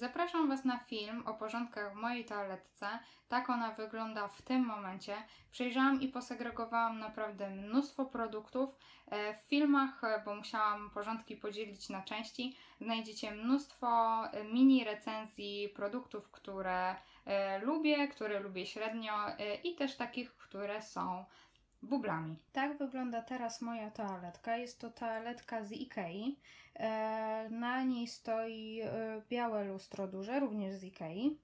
Zapraszam Was na film o porządkach w mojej toaletce. Tak ona wygląda w tym momencie. Przejrzałam i posegregowałam naprawdę mnóstwo produktów. E, w filmach, e, bo musiałam porządki podzielić na części, znajdziecie mnóstwo e, mini recenzji produktów, które lubię, które lubię średnio i też takich, które są bublami. Tak wygląda teraz moja toaletka. Jest to toaletka z Ikei. E, na niej stoi e, białe lustro duże, również z Ikei.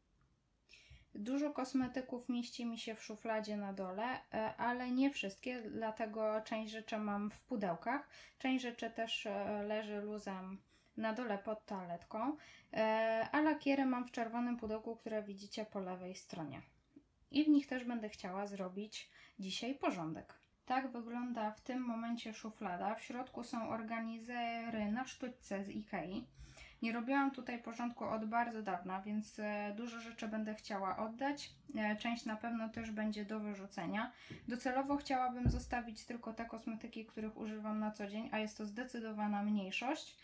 Dużo kosmetyków mieści mi się w szufladzie na dole, e, ale nie wszystkie, dlatego część rzeczy mam w pudełkach. Część rzeczy też leży luzem na dole pod toaletką, a lakiery mam w czerwonym pudełku, które widzicie po lewej stronie i w nich też będę chciała zrobić dzisiaj porządek. Tak wygląda w tym momencie szuflada. W środku są organizery na sztućce z Ikei. Nie robiłam tutaj porządku od bardzo dawna, więc e, dużo rzeczy będę chciała oddać. E, część na pewno też będzie do wyrzucenia. Docelowo chciałabym zostawić tylko te kosmetyki, których używam na co dzień, a jest to zdecydowana mniejszość.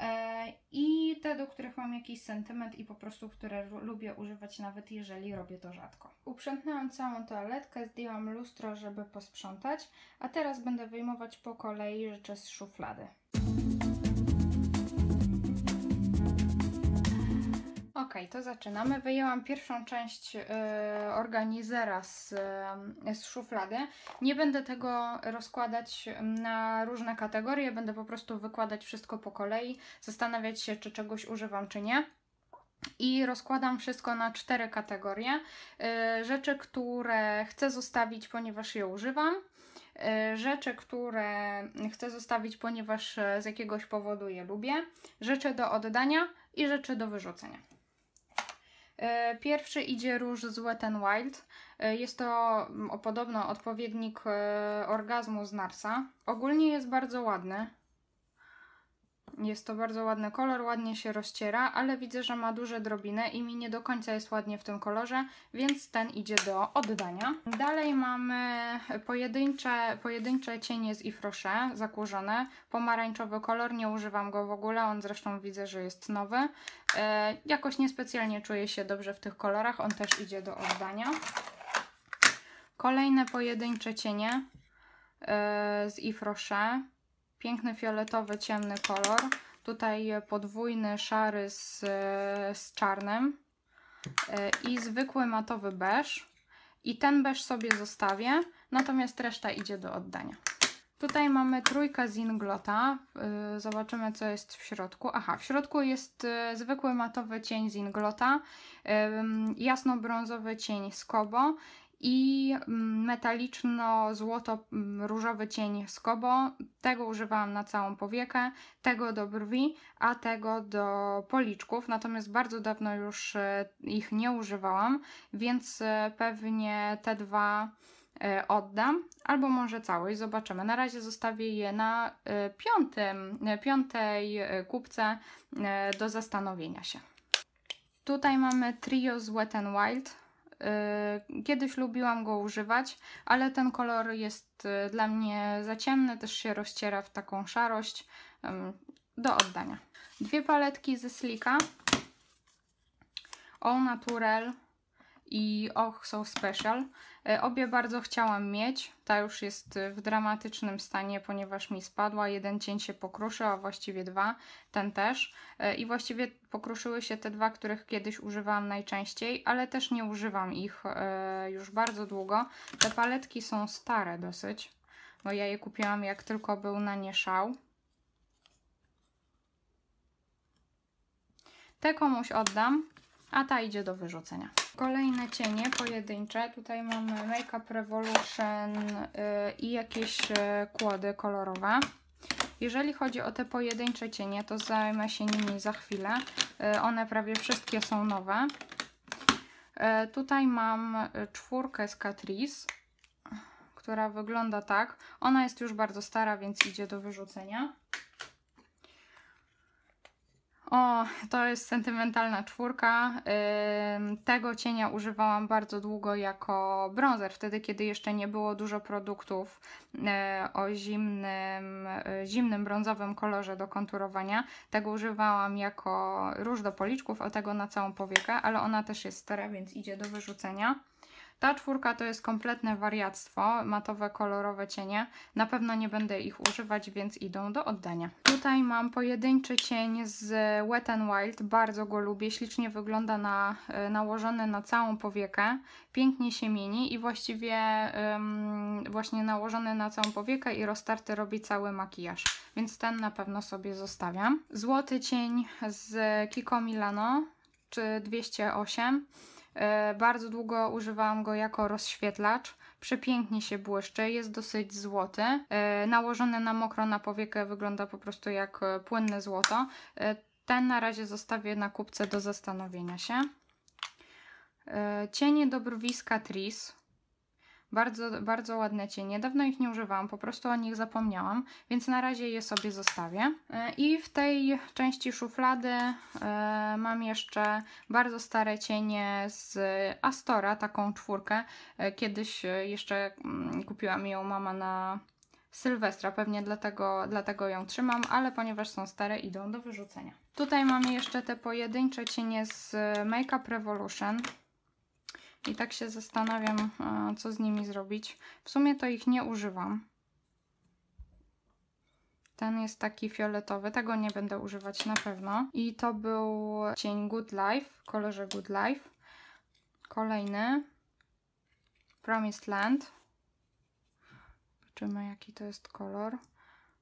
E, i te, do których mam jakiś sentyment i po prostu które lubię używać, nawet jeżeli robię to rzadko. Uprzątnęłam całą toaletkę, zdjęłam lustro, żeby posprzątać, a teraz będę wyjmować po kolei rzeczy z szuflady. to zaczynamy. Wyjęłam pierwszą część y, organizera z, y, z szuflady. Nie będę tego rozkładać mm, na różne kategorie, będę po prostu wykładać wszystko po kolei, zastanawiać się, czy czegoś używam, czy nie. I rozkładam wszystko na cztery kategorie. Y, rzeczy, które chcę zostawić, ponieważ je używam y, rzeczy, które chcę zostawić, ponieważ y, z jakiegoś powodu je lubię, rzeczy do oddania i rzeczy do wyrzucenia. E, pierwszy idzie róż z Wet n Wild. E, jest to mm, podobno odpowiednik e, orgazmu z Narsa. Ogólnie jest bardzo ładny. Jest to bardzo ładny kolor, ładnie się rozciera, ale widzę, że ma duże drobiny i mi nie do końca jest ładnie w tym kolorze, więc ten idzie do oddania. Dalej mamy pojedyncze, pojedyncze cienie z Ifrosze zakurzone. Pomarańczowy kolor, nie używam go w ogóle, on zresztą widzę, że jest nowy. E, jakoś niespecjalnie czuję się dobrze w tych kolorach, on też idzie do oddania. Kolejne pojedyncze cienie e, z Ifrosze. Piękny fioletowy, ciemny kolor. Tutaj podwójny szary z, z czarnym e, i zwykły matowy beż. I ten beż sobie zostawię, natomiast reszta idzie do oddania. Tutaj mamy trójkę zinglota. E, zobaczymy, co jest w środku. Aha, w środku jest e, zwykły matowy cień zinglota, jasno-brązowy cień skobo i mm, metaliczno-złoto-różowy mm, cień z Kobo. Tego używałam na całą powiekę, tego do brwi, a tego do policzków, natomiast bardzo dawno już e, ich nie używałam, więc e, pewnie te dwa e, oddam, albo może całość, zobaczymy. Na razie zostawię je na piątym, piątej kubce do zastanowienia się. Tutaj mamy trio z Wet n Wild. Y, kiedyś lubiłam go używać, ale ten kolor jest y, dla mnie za ciemny, też się rozciera w taką szarość do oddania. Dwie paletki ze Slika O Naturel i Och So Special. E, obie bardzo chciałam mieć. Ta już jest e, w dramatycznym stanie, ponieważ mi spadła. Jeden cień się pokruszył, a właściwie dwa, ten też. E, I właściwie pokruszyły się te dwa, których kiedyś używałam najczęściej, ale też nie używam ich już bardzo długo. Te paletki są stare dosyć, bo ja je kupiłam jak tylko był na nie szał. Te komuś oddam, a ta idzie do wyrzucenia. Kolejne cienie pojedyncze, tutaj mamy Make Up Revolution y, i jakieś y, kłody kolorowe. Jeżeli chodzi o te pojedyncze cienie, to zajmę się nimi za chwilę. Y, one prawie wszystkie są nowe. Tutaj mam czwórkę z Catrice, która wygląda tak. Ona jest już bardzo stara, więc idzie do wyrzucenia. O, to jest sentymentalna czwórka. Tego cienia używałam bardzo długo jako bronzer, wtedy kiedy jeszcze nie było dużo produktów e, o zimnym, e, zimnym brązowym kolorze do konturowania. Tego używałam jako róż do policzków, o tego na całą powiekę, ale ona też jest stara, więc idzie do wyrzucenia. Ta czwórka to jest kompletne wariactwo, matowe, kolorowe cienie. Na pewno nie będę ich używać, więc idą do oddania. Tutaj mam pojedynczy cień z Wet n Wild, bardzo go lubię, ślicznie wygląda na, e, nałożony na całą powiekę, pięknie się mieni i właściwie właśnie nałożony na całą powiekę i roztarty robi cały makijaż, więc ten na pewno sobie zostawiam. Złoty cień z Kiko Milano, czy 208, E, bardzo długo używałam go jako rozświetlacz. Przepięknie się błyszczy, jest dosyć złoty. E, nałożony na mokro na powiekę wygląda po prostu jak e, płynne złoto. Ten na razie zostawię na kupce do zastanowienia się. Cienie do Tris bardzo, bardzo ładne cienie. Dawno ich nie używałam, po prostu o nich zapomniałam, więc na razie je sobie zostawię. E, I w tej części szuflady e, mam jeszcze bardzo stare cienie z Astora, taką czwórkę. E, kiedyś jeszcze mm, kupiła mi ją mama na Sylwestra, pewnie dlatego, dlatego ją trzymam, ale ponieważ są stare, idą do wyrzucenia. Tutaj mamy jeszcze te pojedyncze cienie z Makeup Revolution i tak się zastanawiam, e, co z nimi zrobić. W sumie to ich nie używam. Ten jest taki fioletowy, tego nie będę używać na pewno. I to był cień Good Life w kolorze Good Life. Kolejny Promised Land. Zobaczymy jaki to jest kolor.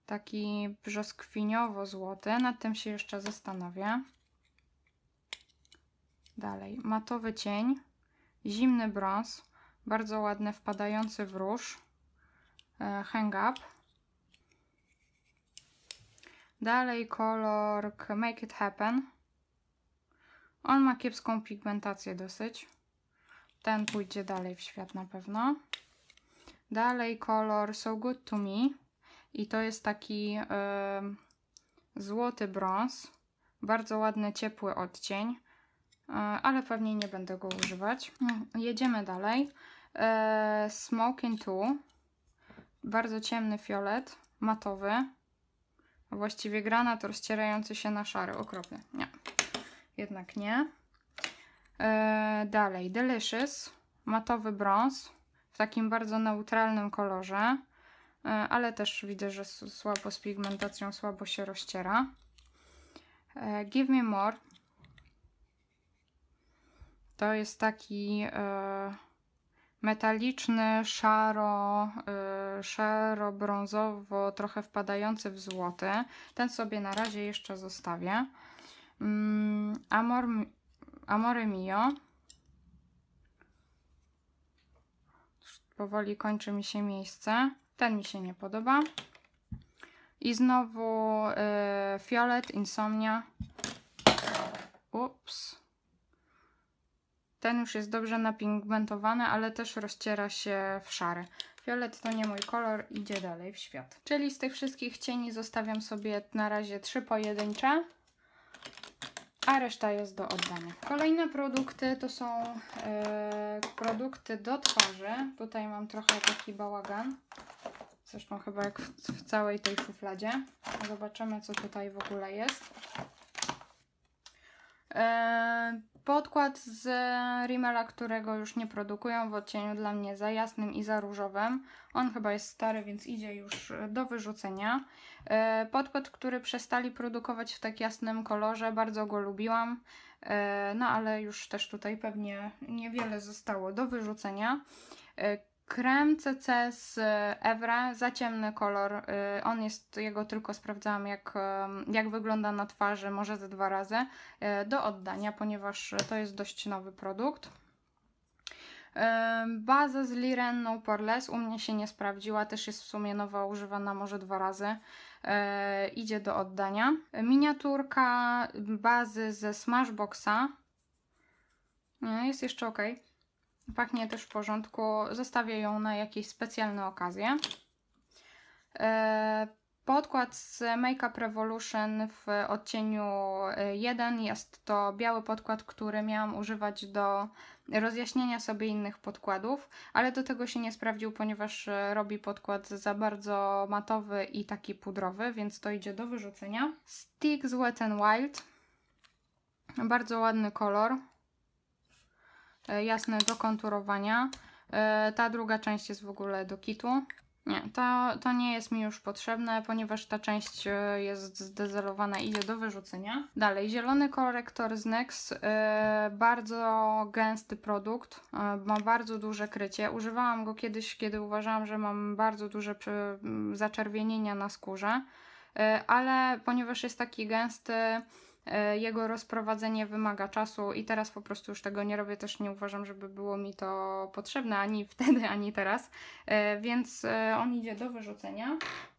Taki brzoskwiniowo-złoty, nad tym się jeszcze zastanawiam. Dalej, matowy cień zimny brąz, bardzo ładny, wpadający w róż, e, hang up. Dalej kolor Make It Happen. On ma kiepską pigmentację dosyć. Ten pójdzie dalej w świat na pewno. Dalej kolor So Good To Me. I to jest taki yy, złoty brąz. Bardzo ładny, ciepły odcień. E, ale pewnie nie będę go używać. Mm, jedziemy dalej. E, Smoking 2. Bardzo ciemny fiolet, matowy. Właściwie granat rozcierający się na szary. Okropny. Nie. Jednak nie. E, dalej. Delicious. Matowy brąz. W takim bardzo neutralnym kolorze. Ale też widzę, że słabo z pigmentacją, słabo się rozciera. Give me more to jest taki e, metaliczny, szaro, e, szaro-brązowo, trochę wpadający w złoty. Ten sobie na razie jeszcze zostawię. Mm, amor, Amore Mio. Powoli kończy mi się miejsce. Ten mi się nie podoba. I znowu y, Insomnia. Ten już jest dobrze napigmentowany, ale też rozciera się w szary. Fiolet to nie mój kolor, idzie dalej w świat. Czyli z tych wszystkich cieni zostawiam sobie na razie trzy pojedyncze, a reszta jest do oddania. Kolejne produkty to są yy, produkty do twarzy. Tutaj mam trochę taki bałagan. Zresztą chyba jak w, w całej tej szufladzie. Zobaczymy co tutaj w ogóle jest. E, podkład z Rimmela, którego już nie produkują w odcieniu dla mnie za jasnym i za różowym. On chyba jest stary, więc idzie już e, do wyrzucenia. E, podkład, który przestali produkować w tak jasnym kolorze, bardzo go lubiłam. No ale już też tutaj pewnie niewiele zostało do wyrzucenia. Krem CC z e, Evra, za ciemny kolor. E, on jest, jego tylko sprawdzałam, jak, e, jak wygląda na twarzy, może ze dwa razy, do oddania, ponieważ to jest dość nowy produkt. Baza z Liren No Poreless u mnie się nie sprawdziła, też jest w sumie nowa, używana może dwa razy. E, idzie do oddania. Miniaturka bazy ze Smashboxa. Nie, jest jeszcze ok. Pachnie też w porządku. Zostawię ją na jakieś specjalne okazje. E, podkład z Makeup Revolution w odcieniu 1 e, jest to biały podkład, który miałam używać do rozjaśnienia sobie innych podkładów, ale do tego się nie sprawdził, ponieważ e, robi podkład za bardzo matowy i taki pudrowy, więc to idzie do wyrzucenia. Stick z Wet n Wild. Bardzo ładny kolor, E, jasne do konturowania. E, ta druga część jest w ogóle do kitu. Nie, to, to nie jest mi już potrzebne, ponieważ ta część e, jest zdezelowana i idzie do wyrzucenia. Dalej, zielony korektor z NYX, bardzo gęsty produkt, ma bardzo duże krycie. Używałam go kiedyś, kiedy uważałam, że mam bardzo duże zaczerwienienia na skórze, ale ponieważ jest taki gęsty, E, jego rozprowadzenie wymaga czasu i teraz po prostu już tego nie robię, też nie uważam, żeby było mi to potrzebne ani wtedy, ani teraz, e, więc e, on idzie do wyrzucenia.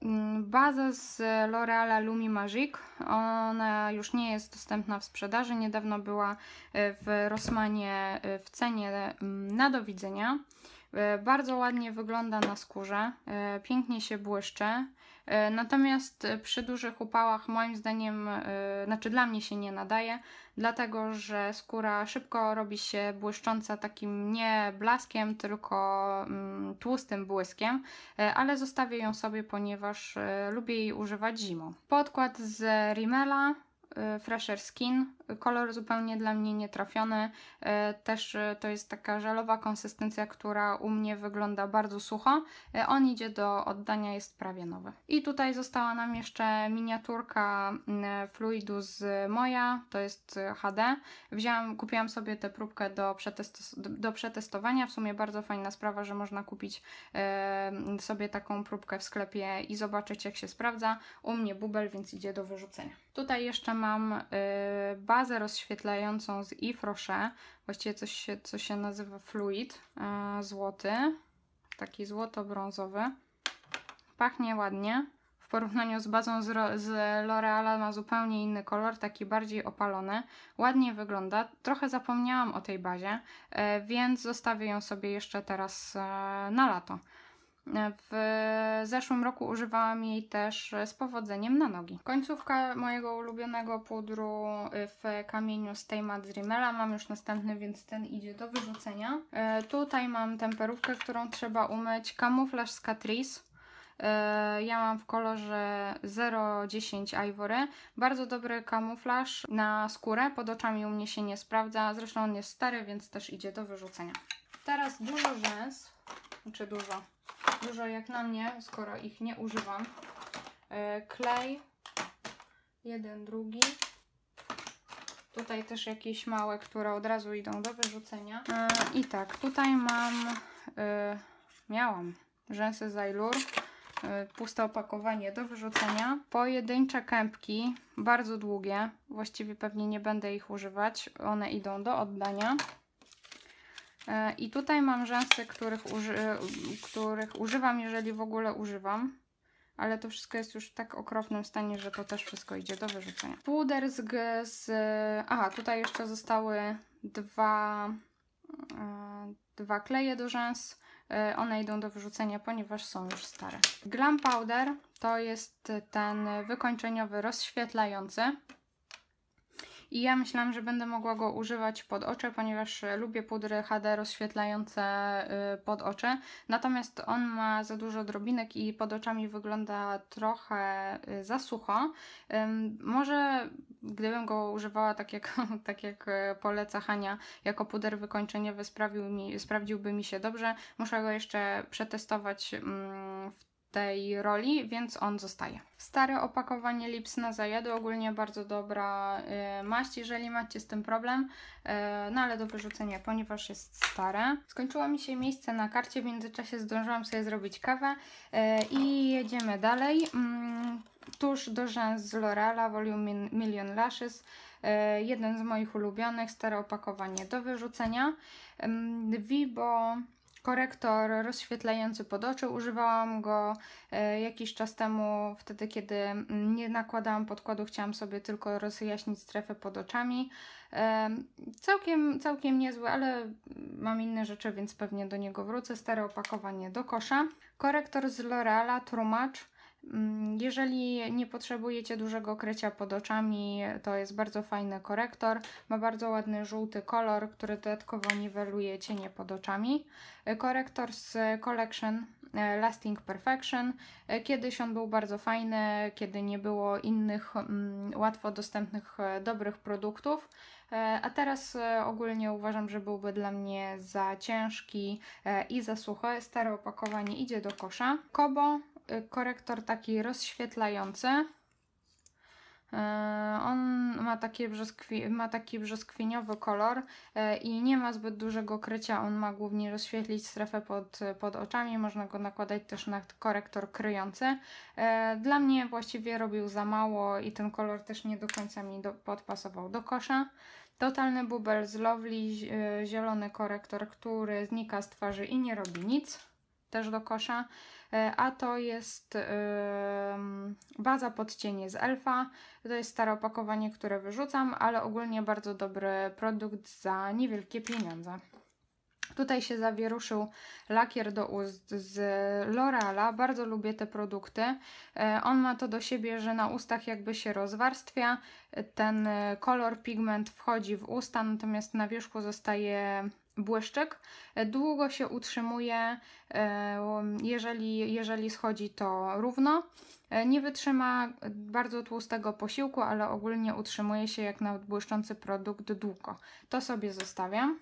Mm, Baza z L'Oreala Lumi Magic, ona już nie jest dostępna w sprzedaży, niedawno była w Rosmanie w cenie mm, na do widzenia. E, bardzo ładnie wygląda na skórze, e, pięknie się błyszczy. E, natomiast przy dużych upałach moim zdaniem, znaczy dla mnie się nie nadaje, dlatego że skóra szybko robi się błyszcząca takim nie blaskiem, tylko mm, tłustym błyskiem, ale zostawię ją sobie, ponieważ lubię jej używać zimą. Podkład z Rimmela E, fresher Skin, kolor zupełnie dla mnie nietrafiony, e, też e, to jest taka żelowa konsystencja, która u mnie wygląda bardzo sucho, on idzie do oddania, jest prawie nowy. I tutaj została nam jeszcze miniaturka mm, fluidu z Moja, to jest HD, Wziąłam, kupiłam sobie tę próbkę do, przetest do przetestowania, w sumie bardzo fajna sprawa, że można kupić sobie taką próbkę w sklepie i zobaczyć jak się sprawdza, u mnie bubel, więc idzie do wyrzucenia. Tutaj jeszcze mam y, bazę rozświetlającą z Yves Rocher, właściwie coś, co się nazywa fluid y, złoty, taki złoto-brązowy. Pachnie ładnie. W porównaniu z bazą z, Loreal L'Oreala ma zupełnie inny kolor, taki bardziej opalony. Ładnie wygląda. Trochę zapomniałam o tej bazie, y, więc zostawię ją sobie jeszcze teraz na lato. W zeszłym roku używałam jej też z powodzeniem na nogi. Końcówka mojego ulubionego pudru y, w kamieniu z tej z Rimmela. Mam już następny, więc ten idzie do wyrzucenia. Y, tutaj mam temperówkę, którą trzeba umyć. Kamuflaż z Catrice. Y, ja mam w kolorze 010 Ivory. Bardzo dobry kamuflaż na skórę. Pod oczami u mnie się nie sprawdza. Zresztą on jest stary, więc też idzie do wyrzucenia. Teraz dużo rzęs. Czy znaczy dużo? dużo jak na mnie, skoro ich nie używam. E, klej, jeden, drugi. Tutaj też jakieś małe, które od razu idą do wyrzucenia. E, I tak, tutaj mam, e, miałam rzęsy Zailur, puste opakowanie do wyrzucenia. Pojedyncze kępki, bardzo długie, właściwie pewnie nie będę ich używać, one idą do oddania. E, I tutaj mam rzęsy, których, uży, e, których używam, jeżeli w ogóle używam. Ale to wszystko jest już w tak okropnym stanie, że to też wszystko idzie do wyrzucenia. Puder z... z aha, tutaj jeszcze zostały dwa, e, dwa kleje do rzęs. One idą do wyrzucenia, ponieważ są już stare. Glam Powder to jest ten wykończeniowy rozświetlający i ja myślałam, że będę mogła go używać pod oczy, ponieważ e, lubię pudry HD rozświetlające e, pod oczy. Natomiast on ma za dużo drobinek i pod oczami wygląda trochę e, za sucho. Może gdybym go używała tak jak, tak jak poleca Hania, jako puder wykończeniowy sprawił mi, sprawdziłby mi się dobrze. Muszę go jeszcze przetestować mm, w tej roli, więc on zostaje. Stare opakowanie Lipsna zajadu, ogólnie bardzo dobra y, maść, jeżeli macie z tym problem, y, no ale do wyrzucenia, ponieważ jest stare. Skończyło mi się miejsce na karcie, w międzyczasie zdążyłam sobie zrobić kawę y, i jedziemy dalej. Mm, tuż do rzęs z L'Oreala Volume Million Lashes, jeden z moich ulubionych, stare opakowanie do wyrzucenia. Mm, Vibo korektor rozświetlający pod oczy. Używałam go e, jakiś czas temu, wtedy kiedy nie nakładałam podkładu, chciałam sobie tylko rozjaśnić strefę pod oczami. E, całkiem, całkiem niezły, ale mam inne rzeczy, więc pewnie do niego wrócę. Stare opakowanie do kosza. Korektor z L'Oreala Trumacz Mm, jeżeli nie potrzebujecie dużego krycia pod oczami, to jest bardzo fajny korektor. Ma bardzo ładny żółty kolor, który dodatkowo niweluje cienie pod oczami. E, korektor z Collection e, Lasting Perfection. E, kiedyś on był bardzo fajny, kiedy nie było innych mm, łatwo dostępnych dobrych produktów, a teraz ogólnie uważam, że byłby dla mnie za ciężki i za suchy. Stare opakowanie idzie do kosza. Kobo Y, korektor taki rozświetlający. Y, on ma, brzoskwi, ma taki brzoskwiniowy kolor y, i nie ma zbyt dużego krycia. On ma głównie rozświetlić strefę pod, pod oczami. Można go nakładać też na korektor kryjący. Dla mnie właściwie robił za mało i ten kolor też nie do końca mi do, podpasował do kosza. Totalny bubel z Lovely, zielony korektor, który znika z twarzy i nie robi nic też do kosza, e, a to jest e, baza pod cienie z Elfa. To jest stare opakowanie, które wyrzucam, ale ogólnie bardzo dobry produkt za niewielkie pieniądze. Tutaj się zawieruszył lakier do ust z L'Oreala. Bardzo lubię te produkty. E, on ma to do siebie, że na ustach jakby się rozwarstwia, ten kolor, pigment wchodzi w usta, natomiast na wierzchu zostaje błyszczyk e, długo się utrzymuje, e, jeżeli, jeżeli schodzi to równo. E, nie wytrzyma bardzo tłustego posiłku, ale ogólnie utrzymuje się jak na błyszczący produkt długo. To sobie zostawiam.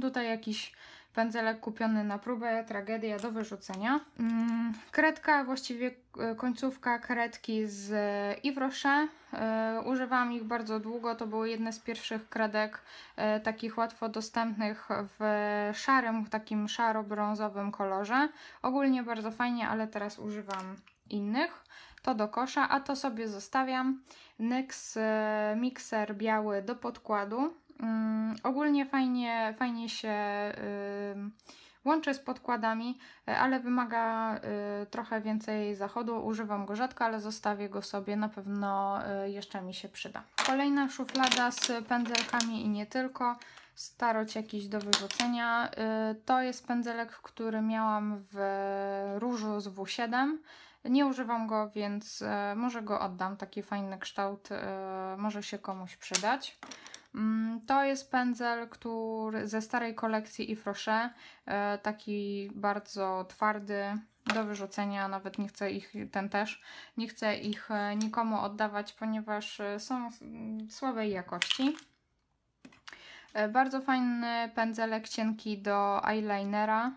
Tutaj jakiś pędzelek kupiony na próbę, tragedia do wyrzucenia. Mm, Kredka, właściwie e, końcówka kredki z e, Yves e, Używałam ich bardzo długo, to były jedne z pierwszych kredek takich łatwo dostępnych w szarym, takim szaro-brązowym kolorze. Ogólnie bardzo fajnie, ale teraz używam innych. To do kosza, a to sobie zostawiam. NYX mikser biały do podkładu Mm, ogólnie fajnie, fajnie się łączy z podkładami, e, ale wymaga y, trochę więcej zachodu. Używam go rzadko, ale zostawię go sobie, na pewno y, jeszcze mi się przyda. Kolejna szuflada z pędzelkami i nie tylko. Staroć jakiś do wyrzucenia. Y, to jest pędzelek, który miałam w różu z W7. Nie używam go, więc e, może go oddam. Taki fajny kształt e, może się komuś przydać. Mm, to jest pędzel, który ze starej kolekcji i Rocher, e, taki bardzo twardy, do wyrzucenia, nawet nie chcę ich, ten też, nie chcę ich e, nikomu oddawać, ponieważ e, są mm, słabej jakości. Bardzo fajny pędzelek cienki do eyelinera.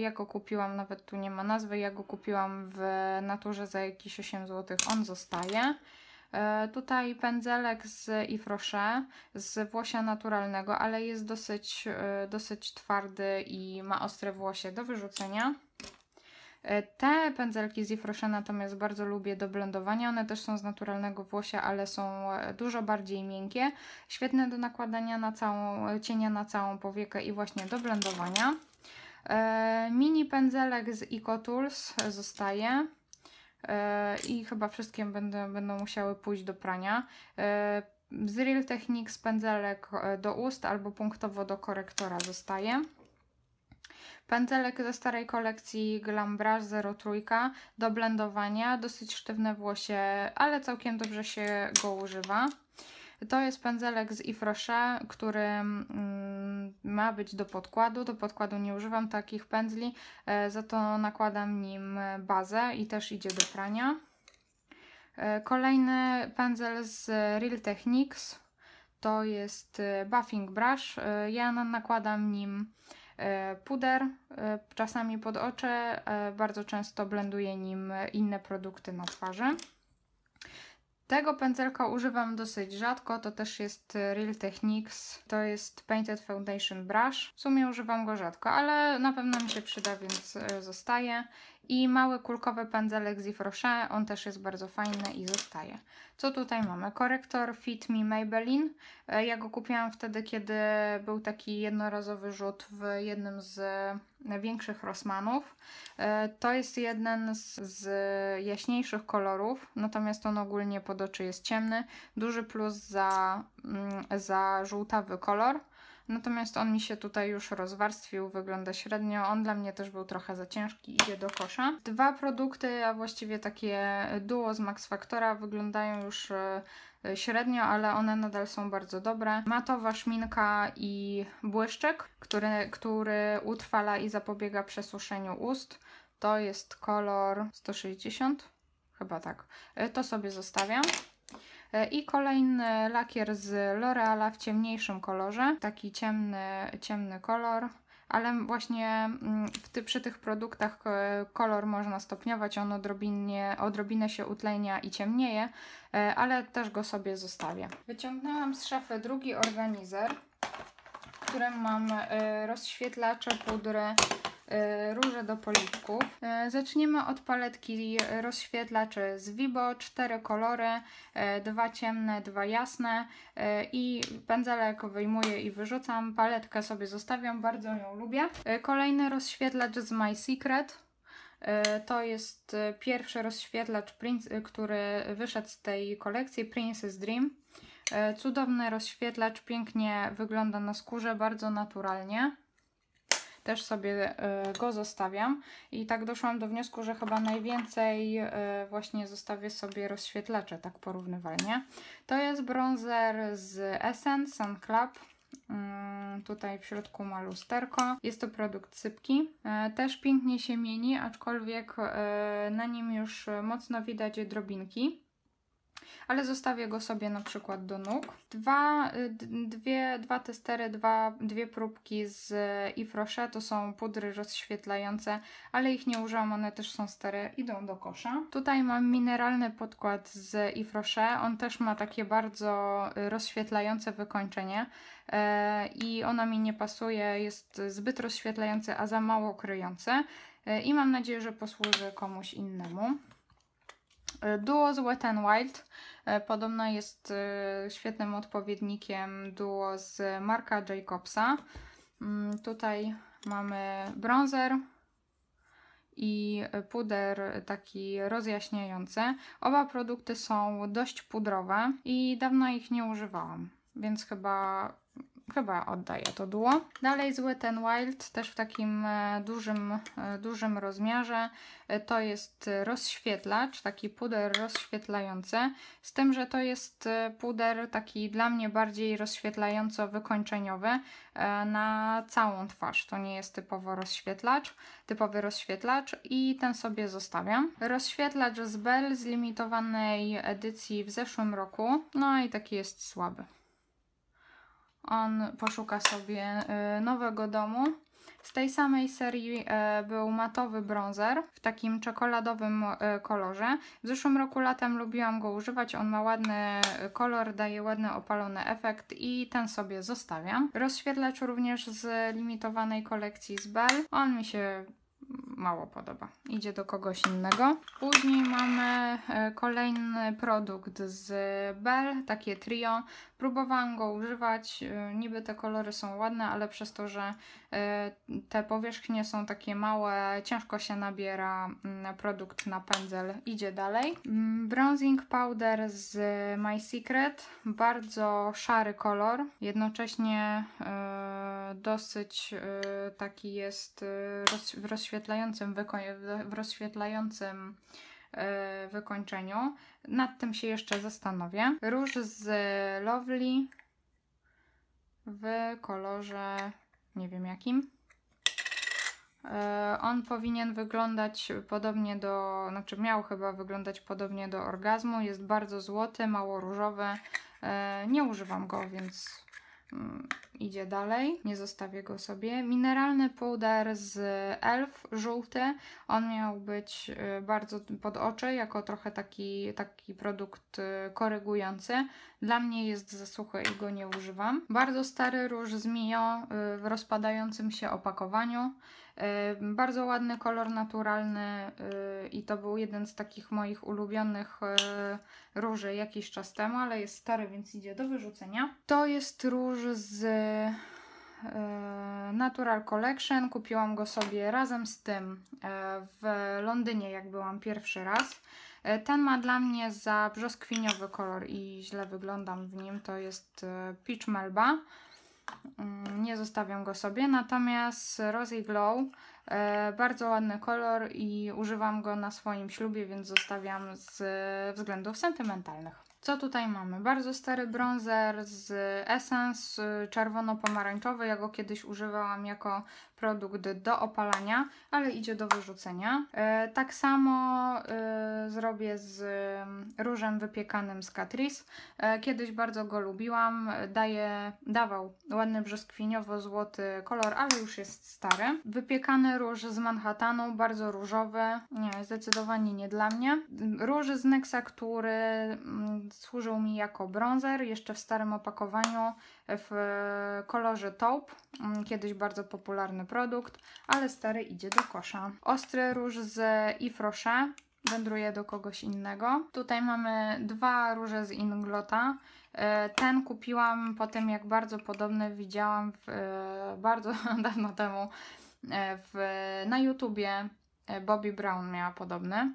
Ja go kupiłam, nawet tu nie ma nazwy, ja go kupiłam w naturze za jakieś 8 zł, on zostaje. E, tutaj pędzelek z Yves z włosia naturalnego, ale jest dosyć, e, dosyć twardy i ma ostre włosie do wyrzucenia. E, te pędzelki z Ifrosze natomiast bardzo lubię do blendowania. One też są z naturalnego włosia, ale są dużo bardziej miękkie. Świetne do nakładania na całą, cienia na całą powiekę i właśnie do blendowania. Mini pędzelek z Ecotools zostaje. E, i chyba wszystkie będą będą musiały pójść do prania. E, z Real Techniques pędzelek e, do ust albo punktowo do korektora zostaje. Pędzelek ze starej kolekcji Glambrush 03 do blendowania, dosyć sztywne włosie, ale całkiem dobrze się go używa. To jest pędzelek z Yves Rocher, który mm, ma być do podkładu. Do podkładu nie używam takich pędzli, e, za to nakładam nim bazę i też idzie do prania. E, kolejny pędzel z Real Techniques to jest e, Buffing Brush. Ja nakładam nim puder, czasami pod oczy, bardzo często blenduję nim inne produkty na twarzy. Tego pędzelka używam dosyć rzadko, to też jest y, Real Techniques, to jest Painted Foundation Brush. W sumie używam go rzadko, ale na pewno mi się przyda, więc y, zostaje. I mały kulkowy pędzelek z Yves Rocher, on też jest bardzo fajny i zostaje. Co tutaj mamy? Korektor Fit Me Maybelline. E, ja go kupiłam wtedy, kiedy był taki jednorazowy rzut w jednym z e, większych Rossmanów. E, to jest jeden z, z jaśniejszych kolorów, natomiast on ogólnie pod oczy jest ciemny. Duży plus za, mm, za żółtawy kolor. Natomiast on mi się tutaj już rozwarstwił, wygląda średnio. On dla mnie też był trochę za ciężki, idzie do kosza. Dwa produkty, a właściwie takie duo z Max Factora wyglądają już e, e, średnio, ale one nadal są bardzo dobre. Matowa szminka i błyszczek, który, który utrwala i zapobiega przesuszeniu ust. To jest kolor 160, chyba tak. E, to sobie zostawiam. E, I kolejny lakier z L'Oreala w ciemniejszym kolorze, taki ciemny, ciemny kolor ale właśnie mm, w ty, przy tych produktach kolor można stopniować, on odrobinie, odrobinę się utlenia i ciemnieje, e, ale też go sobie zostawię. Wyciągnęłam z szafy drugi organizer, w którym mam e, rozświetlacze, pudry, E, róże do policzków. E, zaczniemy od paletki rozświetlaczy z Vibo, cztery kolory, e, dwa ciemne, dwa jasne i pędzelek wyjmuję i wyrzucam, paletkę sobie zostawiam, bardzo ją lubię. Kolejny rozświetlacz z My Secret. To jest pierwszy rozświetlacz, który wyszedł z tej kolekcji Princess Dream. Cudowny rozświetlacz, pięknie wygląda na skórze, bardzo naturalnie też sobie e, go zostawiam. I tak doszłam do wniosku, że chyba najwięcej e, właśnie zostawię sobie rozświetlacze, tak porównywalnie. To jest bronzer z Essence Sun Club. Mm, tutaj w środku ma lusterko. Jest to produkt sypki. E, też pięknie się mieni, aczkolwiek na nim już mocno widać drobinki ale zostawię go sobie na przykład do nóg. Dwa, y, dwie, dwa testery, dwa, dwie próbki z Yves to są pudry rozświetlające, ale ich nie użyłam, one też są stare, idą do kosza. Tutaj mam mineralny podkład z Yves on też ma takie bardzo y, rozświetlające wykończenie y, i ona mi nie pasuje, jest zbyt rozświetlający, a za mało kryjący i mam nadzieję, że posłuży komuś innemu. E, duo z Wet n Wild e, podobno jest e, świetnym odpowiednikiem duo z Marka Jacobsa. Mm, tutaj mamy bronzer i puder taki rozjaśniający. Oba produkty są dość pudrowe i dawno ich nie używałam, więc chyba chyba oddaję to duo. Dalej zły ten Wild, też w takim e, dużym, e, dużym rozmiarze. E, to jest rozświetlacz, taki puder rozświetlający, z tym, że to jest puder taki dla mnie bardziej rozświetlająco-wykończeniowy na całą twarz. To nie jest typowo rozświetlacz, typowy rozświetlacz i ten sobie zostawiam. Rozświetlacz z Bell z limitowanej edycji w zeszłym roku, no i taki jest słaby on poszuka sobie y, nowego domu. Z tej samej serii y, był matowy bronzer w takim czekoladowym y, kolorze. W zeszłym roku latem lubiłam go używać, on ma ładny kolor, daje ładny opalony efekt i ten sobie zostawiam. Rozświetlacz również z limitowanej kolekcji z Bell. On mi się mało podoba. Idzie do kogoś innego. Później mamy e, kolejny produkt z Bell, takie trio. Próbowałam go używać, e, niby te kolory są ładne, ale przez to, że e, te powierzchnie są takie małe, ciężko się nabiera mm, produkt na pędzel. Idzie dalej. Mm, Bronzing powder z My Secret, bardzo szary kolor, jednocześnie dosyć taki jest rozświetlający rozświetlającym, w rozświetlającym e, wykończeniu. Nad tym się jeszcze zastanowię. Róż z Lovely w kolorze nie wiem jakim. E, on powinien wyglądać podobnie do, znaczy miał chyba wyglądać podobnie do orgazmu. Jest bardzo złoty, mało różowy. E, nie używam go, więc Mm, idzie dalej, nie zostawię go sobie. Mineralny puder z Elf, żółty. On miał być y, bardzo pod oczy, jako trochę taki, taki produkt y, korygujący. Dla mnie jest za suchy i go nie używam. Bardzo stary róż z Mio y, w rozpadającym się opakowaniu. Bardzo ładny kolor naturalny y, i to był jeden z takich moich ulubionych e, róży jakiś czas temu, ale jest stary, więc idzie do wyrzucenia. To jest róż z e, Natural Collection. Kupiłam go sobie razem z tym e, w Londynie, jak byłam pierwszy raz. Ten ma dla mnie za brzoskwiniowy kolor i źle wyglądam w nim. To jest Peach Melba. Mm, nie zostawiam go sobie, natomiast Rosy Glow, e, bardzo ładny kolor i używam go na swoim ślubie, więc zostawiam z e, względów sentymentalnych. Co tutaj mamy? Bardzo stary bronzer z Essence czerwono-pomarańczowy. Ja go kiedyś używałam jako produkt do opalania, ale idzie do wyrzucenia. E, tak samo e, zrobię z mm, różem wypiekanym z Catrice. E, kiedyś bardzo go lubiłam. Daje, dawał ładny brzoskwiniowo-złoty kolor, ale już jest stary. Wypiekany róż z Manhattanu, bardzo różowy. Nie, zdecydowanie nie dla mnie. Róż z Nexa, który mm, służył mi jako bronzer, jeszcze w starym opakowaniu w kolorze taupe, mm, kiedyś bardzo popularny produkt, ale stary idzie do kosza. Ostry róż z Yves Rocher, wędruje do kogoś innego. Tutaj mamy dwa róże z Inglota. E, ten kupiłam po tym, jak bardzo podobny widziałam w, e, bardzo dawno temu e, w, na YouTubie. Bobby Brown miała podobny.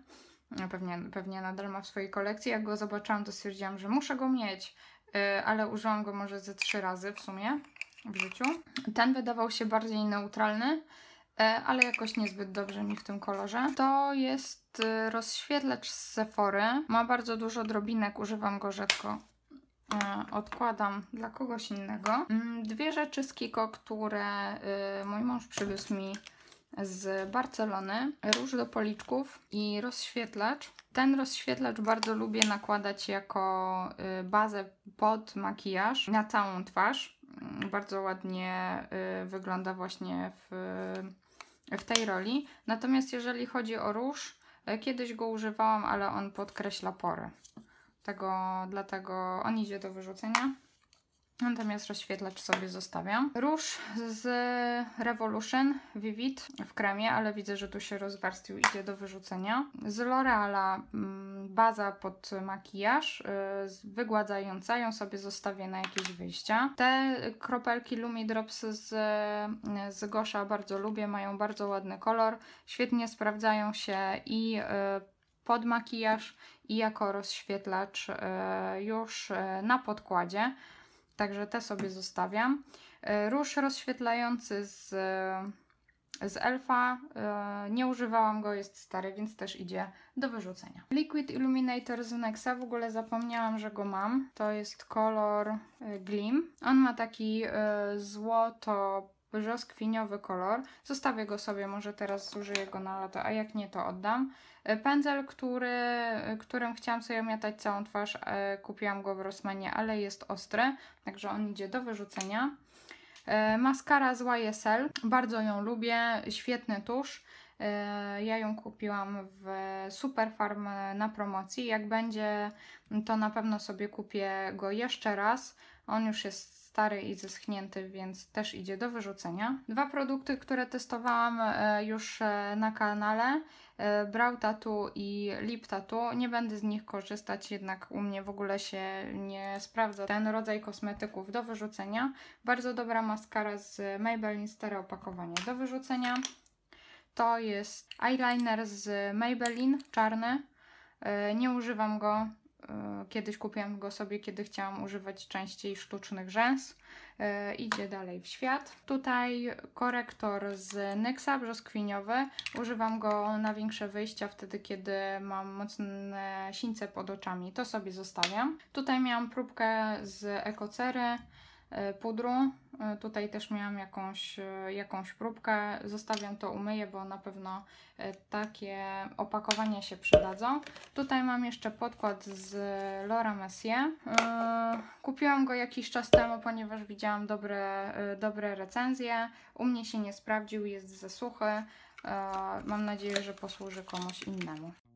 No, pewnie, pewnie nadal ma w swojej kolekcji. Jak go zobaczyłam, to stwierdziłam, że muszę go mieć, y, ale użyłam go może ze trzy razy w sumie w życiu. Ten wydawał się bardziej neutralny, y, ale jakoś niezbyt dobrze mi w tym kolorze. To jest y, rozświetlacz z Sephory. Ma bardzo dużo drobinek, używam go rzadko. Odkładam dla kogoś innego. Mm, dwie rzeczy z Kiko, które mój mąż przywiózł mi z Barcelony, róż do policzków i rozświetlacz. Ten rozświetlacz bardzo lubię nakładać jako y, bazę pod makijaż na całą twarz. Mm, bardzo ładnie y, wygląda właśnie w, w tej roli. Natomiast jeżeli chodzi o róż, y, kiedyś go używałam, ale on podkreśla pory. Tego, dlatego on idzie do wyrzucenia. Natomiast rozświetlacz sobie zostawiam. Róż z Revolution Vivid w kremie, ale widzę, że tu się rozwarstwił, idzie do wyrzucenia. Z L'Oreala mm, baza pod makijaż y, wygładzająca, ją sobie zostawię na jakieś wyjścia. Te kropelki Lumi Drops z, z Gosha bardzo lubię, mają bardzo ładny kolor, świetnie sprawdzają się i y, pod makijaż i jako rozświetlacz y, już na podkładzie. Także te sobie zostawiam. E, róż rozświetlający z, z Elfa. E, nie używałam go, jest stary, więc też idzie do wyrzucenia. Liquid Illuminator z Nexa. W ogóle zapomniałam, że go mam. To jest kolor e, Glim. On ma taki złoto brzoskwiniowy kolor. Zostawię go sobie, może teraz zużyję go na lato, a jak nie to oddam. E, pędzel, który, e, którym chciałam sobie omiatać całą twarz, e, kupiłam go w Rossmanie, ale jest ostry, także on idzie do wyrzucenia. Maskara z YSL, bardzo ją lubię, świetny tusz. Ja ją kupiłam w Superfarm na promocji. Jak będzie, to na pewno sobie kupię go jeszcze raz. On już jest stary i zeschnięty, więc też idzie do wyrzucenia. Dwa produkty, które testowałam e, już e, na kanale, e, Brow Tattoo i Lip Tattoo. Nie będę z nich korzystać, jednak u mnie w ogóle się nie sprawdza ten rodzaj kosmetyków do wyrzucenia. Bardzo dobra maskara z Maybelline Stereo opakowanie do wyrzucenia. To jest eyeliner z Maybelline, czarny. Nie używam go, E, kiedyś kupiłam go sobie, kiedy chciałam używać częściej sztucznych rzęs. E, idzie dalej w świat. Tutaj korektor z Nyxa, brzoskwiniowy. Używam go na większe wyjścia wtedy, kiedy mam mocne sińce pod oczami. To sobie zostawiam. Tutaj miałam próbkę z Ekocery, e, pudru E, tutaj też miałam jakąś, e, jakąś próbkę. Zostawiam to, umyję, bo na pewno e, takie opakowania się przydadzą. Tutaj mam jeszcze podkład z Laura Mercier. Kupiłam go jakiś czas temu, ponieważ widziałam dobre, dobre recenzje. U mnie się nie sprawdził, jest za suchy. Mam nadzieję, że posłuży komuś innemu.